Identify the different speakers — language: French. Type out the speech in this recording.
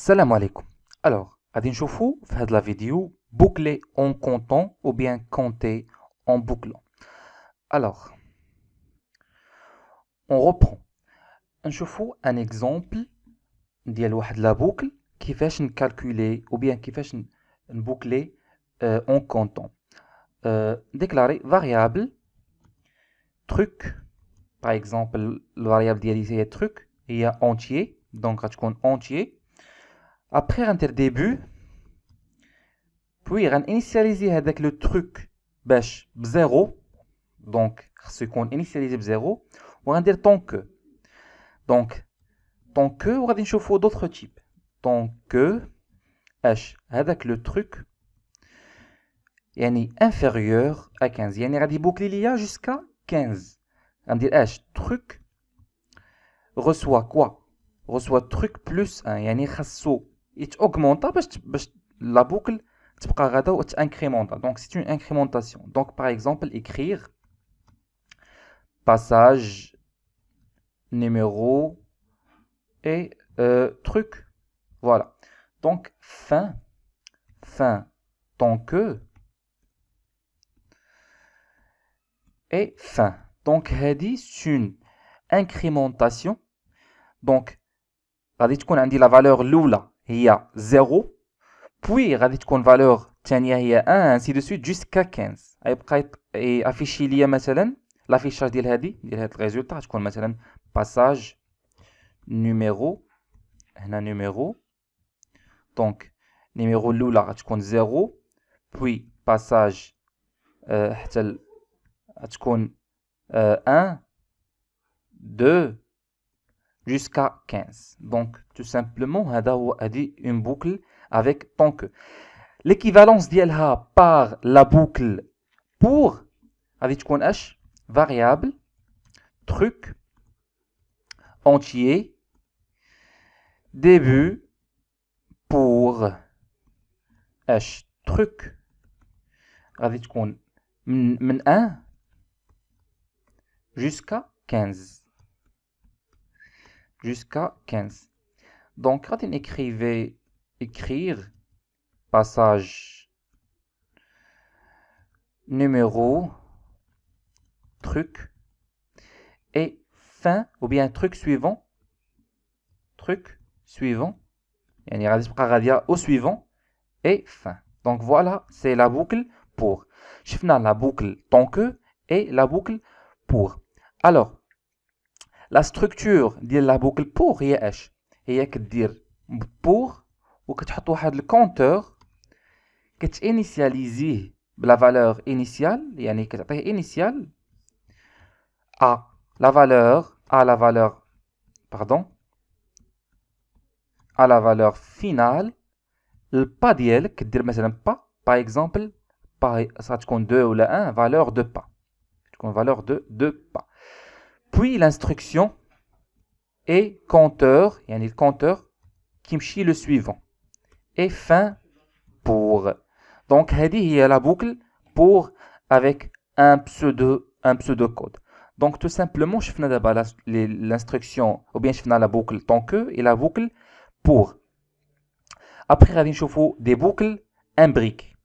Speaker 1: Salam alaykoum Alors, adine choufou faire de la vidéo boucler en comptant ou bien compter en bouclant. Alors, on reprend. Choufou un exemple d'élude de la boucle qui fait une calculer ou bien qui fait une boucle euh, en comptant. Euh, déclarer variable truc, par exemple, la variable truc. Il y entier, donc tu entier. Après, on le début. Puis, on initialiser avec le truc bêche 0. Donc, ce qu'on initialise 0. On va dire tant que. Donc, tant que, on va dire d'autres types. Tant que, h, avec le truc, yani inférieur à 15. Yani, on va des l'IA jusqu'à 15. On va dire h, truc, reçoit quoi Reçoit truc plus 1. Yani, chasseau augmentable la boucle incrément donc c'est une incrémentation donc par exemple écrire passage numéro et euh, truc voilà donc fin fin tant que euh, et fin donc ré c'est une incrémentation donc a dit a la valeur lula. هي زيرو بوي غادي تكون فالور الثانيه هي ان سي دو سويت جوسكا 15 غيبقى يافيشي ليا مثلا لافيشاج ديال هادي ديال هاد الريزولتا غتكون مثلا باساج نيميرو هنا نيميرو دونك نيميرو الاولى غتكون زيرو بوي باساج أه حتى غتكون 1 2 15. Donc, tout simplement, a dit une boucle avec tant que. L'équivalence d'ILH par la boucle pour, avec H, variable, truc, entier, début, pour, H, truc, avec 1 jusqu'à 15 jusqu'à 15. Donc, quand il écrivait écrire passage numéro truc et fin ou bien truc suivant truc suivant et au suivant et fin donc voilà c'est la boucle pour la boucle tant que et la boucle pour alors la structure de la boucle pour i et il dire pour que tu as le compteur que tu initialises la valeur initiale les années que a initiale à la valeur à la valeur pardon à la valeur finale le pas de elle que dit mais c'est pas par exemple paris ça tu prends ou la un valeur de pas tu valeur de 2 pas puis l'instruction et compteur, il y a un compteur qui le suivant. Et fin pour. Donc, il y a la boucle pour avec un pseudo, un pseudo code Donc, tout simplement, je fais d'abord l'instruction, ou bien je fais la boucle tant que et la boucle pour. Après, je fais des boucles imbriquées.